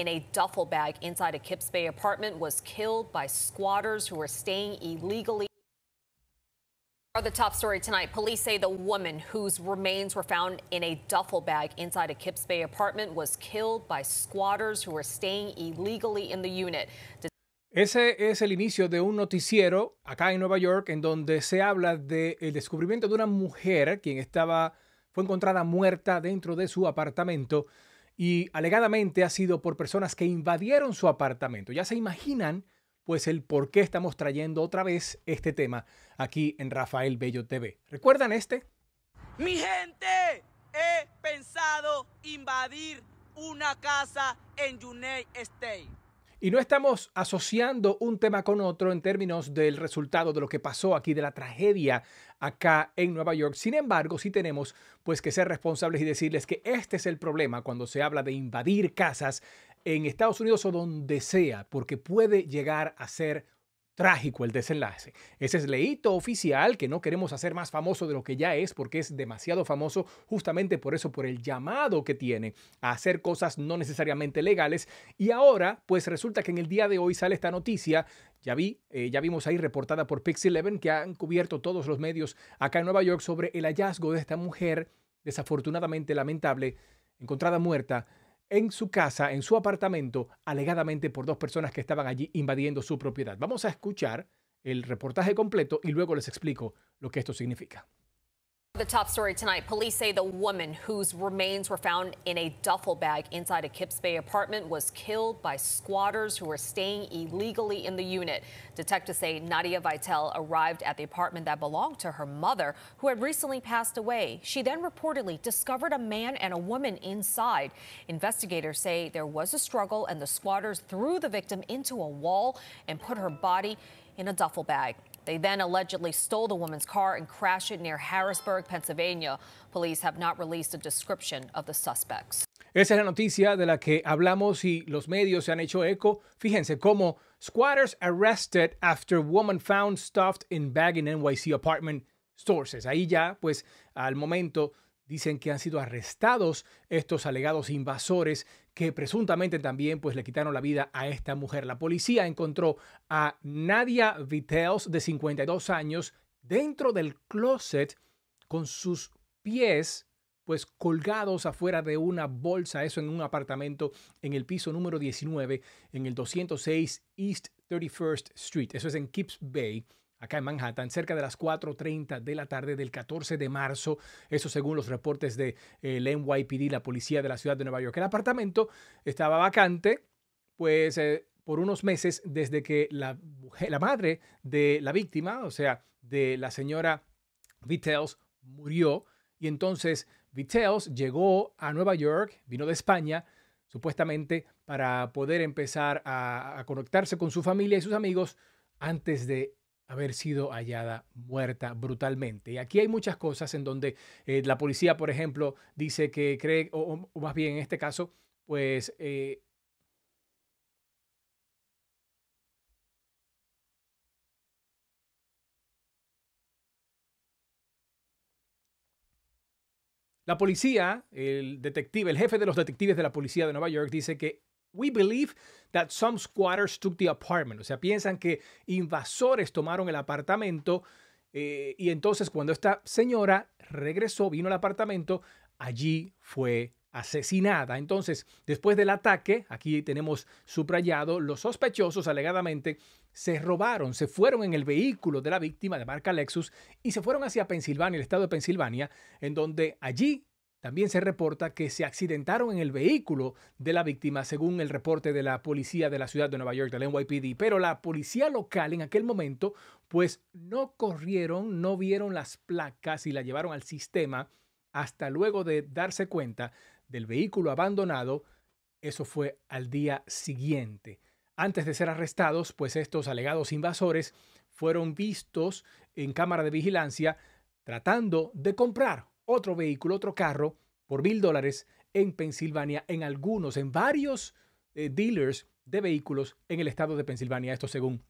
in a duffel bag inside a Kips Bay apartment was killed by squatters who were staying illegally. Are the top story tonight. Police say the woman whose remains were found in a duffel bag inside a Kips Bay apartment was killed by squatters who were staying illegally in the unit. Ese es el inicio de un noticiero acá en Nueva York en donde se habla del de descubrimiento de una mujer quien estaba fue encontrada muerta dentro de su apartamento y alegadamente ha sido por personas que invadieron su apartamento. Ya se imaginan pues el por qué estamos trayendo otra vez este tema aquí en Rafael Bello TV. ¿Recuerdan este? Mi gente, he pensado invadir una casa en United State. Y no estamos asociando un tema con otro en términos del resultado de lo que pasó aquí, de la tragedia acá en Nueva York. Sin embargo, sí tenemos pues que ser responsables y decirles que este es el problema cuando se habla de invadir casas en Estados Unidos o donde sea, porque puede llegar a ser trágico el desenlace. Ese es leíto oficial que no queremos hacer más famoso de lo que ya es porque es demasiado famoso justamente por eso, por el llamado que tiene a hacer cosas no necesariamente legales. Y ahora, pues resulta que en el día de hoy sale esta noticia, ya vi, eh, ya vimos ahí reportada por Pix11 que han cubierto todos los medios acá en Nueva York sobre el hallazgo de esta mujer desafortunadamente lamentable encontrada muerta en su casa, en su apartamento, alegadamente por dos personas que estaban allí invadiendo su propiedad. Vamos a escuchar el reportaje completo y luego les explico lo que esto significa. The top story tonight police say the woman whose remains were found in a duffel bag inside a Kips Bay apartment was killed by squatters who were staying illegally in the unit. Detectives say Nadia Vitel arrived at the apartment that belonged to her mother, who had recently passed away. She then reportedly discovered a man and a woman inside. Investigators say there was a struggle and the squatters threw the victim into a wall and put her body in a duffel bag. They then allegedly stole the woman's car and crashed it near Harrisburg, Pennsylvania. Police have not released a description of the suspects. Esa es la noticia de la que hablamos y los medios se han hecho eco. Fíjense cómo squatters arrested after woman found stuffed in bag in NYC apartment sources. Ahí ya, pues, al momento Dicen que han sido arrestados estos alegados invasores que presuntamente también pues le quitaron la vida a esta mujer. La policía encontró a Nadia Viteos de 52 años dentro del closet con sus pies pues colgados afuera de una bolsa, eso en un apartamento en el piso número 19 en el 206 East 31st Street, eso es en Kips Bay acá en Manhattan, cerca de las 4.30 de la tarde del 14 de marzo, eso según los reportes del de, eh, NYPD, la policía de la ciudad de Nueva York. El apartamento estaba vacante, pues eh, por unos meses desde que la, madre de la víctima, o sea, de la señora Vitels, murió. Y entonces Vitels llegó a Nueva York, vino de España, supuestamente para poder empezar a conectarse con su familia y sus amigos antes de haber sido hallada muerta brutalmente. Y aquí hay muchas cosas en donde eh, la policía, por ejemplo, dice que cree, o, más bien en este caso, pues... Eh, la policía, el detective, el jefe de los detectives de la policía de Nueva York dice que We believe that some squatters took the apartment. O sea, piensan que invasores tomaron el apartamento. Eh, y entonces cuando esta señora regresó, vino al apartamento, allí fue asesinada. Entonces, después del ataque, aquí tenemos subrayado, los sospechosos alegadamente se robaron, se fueron en el vehículo de la víctima de marca Lexus y se fueron hacia Pensilvania, el estado de Pensilvania, en donde allí también se reporta que se accidentaron en el vehículo de la víctima, según el reporte de la policía de la ciudad de Nueva York, del NYPD. Pero la policía local en aquel momento, pues no corrieron, no vieron las placas y la llevaron al sistema hasta luego de darse cuenta del vehículo abandonado. Eso fue al día siguiente. Antes de ser arrestados, pues estos alegados invasores fueron vistos en cámara de vigilancia tratando de comprar otro vehículo, otro carro, por mil dólares en Pensilvania, en algunos, en varios eh, dealers de vehículos en el estado de Pensilvania. Esto según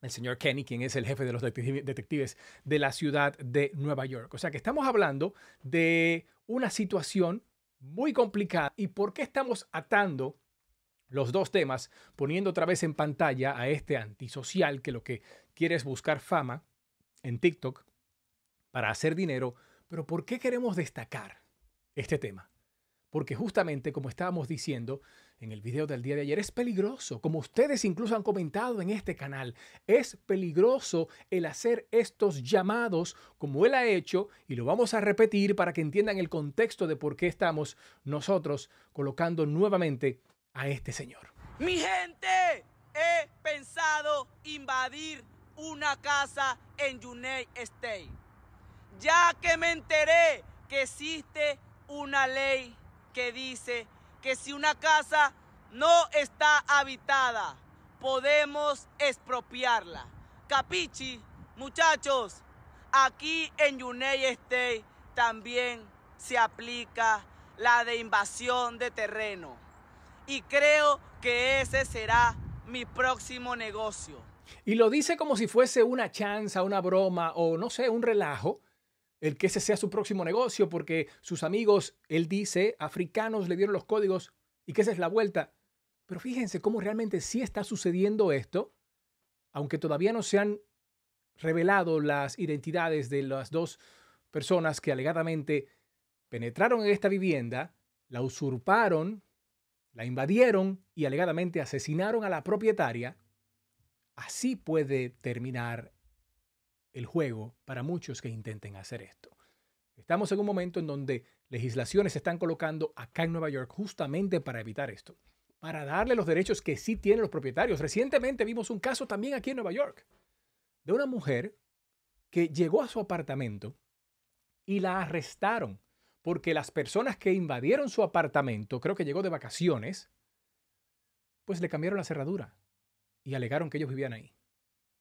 el señor Kenny, quien es el jefe de los detectives de la ciudad de Nueva York. O sea que estamos hablando de una situación muy complicada. ¿Y por qué estamos atando los dos temas, poniendo otra vez en pantalla a este antisocial que lo que quiere es buscar fama en TikTok para hacer dinero pero ¿por qué queremos destacar este tema? Porque justamente, como estábamos diciendo en el video del día de ayer, es peligroso, como ustedes incluso han comentado en este canal, es peligroso el hacer estos llamados como él ha hecho, y lo vamos a repetir para que entiendan el contexto de por qué estamos nosotros colocando nuevamente a este señor. Mi gente, he pensado invadir una casa en United State ya que me enteré que existe una ley que dice que si una casa no está habitada, podemos expropiarla. Capichi, muchachos, aquí en United State también se aplica la de invasión de terreno. Y creo que ese será mi próximo negocio. Y lo dice como si fuese una chanza, una broma o no sé, un relajo el que ese sea su próximo negocio porque sus amigos, él dice, africanos le dieron los códigos y que esa es la vuelta. Pero fíjense cómo realmente sí está sucediendo esto, aunque todavía no se han revelado las identidades de las dos personas que alegadamente penetraron en esta vivienda, la usurparon, la invadieron y alegadamente asesinaron a la propietaria, así puede terminar el juego para muchos que intenten hacer esto. Estamos en un momento en donde legislaciones se están colocando acá en Nueva York justamente para evitar esto, para darle los derechos que sí tienen los propietarios. Recientemente vimos un caso también aquí en Nueva York de una mujer que llegó a su apartamento y la arrestaron porque las personas que invadieron su apartamento, creo que llegó de vacaciones, pues le cambiaron la cerradura y alegaron que ellos vivían ahí.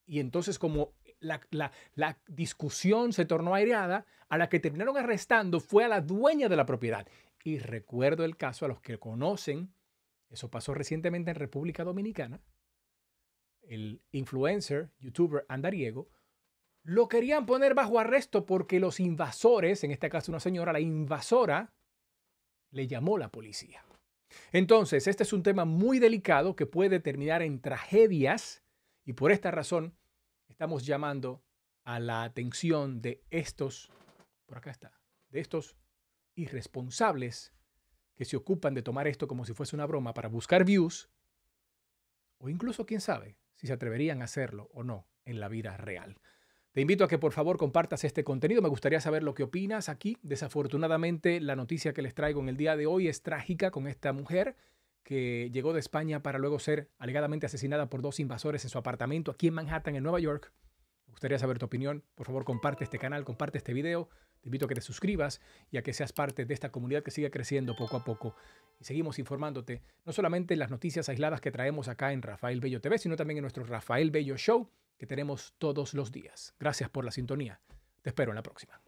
Y entonces como la, discusión se tornó aireada, a la que terminaron arrestando fue a la dueña de la propiedad. Y recuerdo el caso a los que conocen, eso pasó recientemente en República Dominicana, el influencer, youtuber andariego, lo querían poner bajo arresto porque los invasores, en este caso una señora, la invasora, le llamó la policía. Entonces, este es un tema muy delicado que puede terminar en tragedias y por esta razón estamos llamando a la atención de estos, por acá está, de estos irresponsables que se ocupan de tomar esto como si fuese una broma para buscar views, o incluso quién sabe si se atreverían a hacerlo o no en la vida real. Te invito a que por favor compartas este contenido. Me gustaría saber lo que opinas aquí. Desafortunadamente, la noticia que les traigo en el día de hoy es trágica con esta mujer que llegó de España para luego ser alegadamente asesinada por dos invasores en su apartamento aquí en Manhattan, en Nueva York. Me gustaría saber tu opinión. Por favor, comparte este canal, comparte este video. Te invito a que te suscribas y a que seas parte de esta comunidad que sigue creciendo poco a poco. Y seguimos informándote, no solamente en las noticias aisladas que traemos acá en Rafael Bello TV, sino también en nuestro Rafael Bello Show que tenemos todos los días. Gracias por la sintonía. Te espero en la próxima.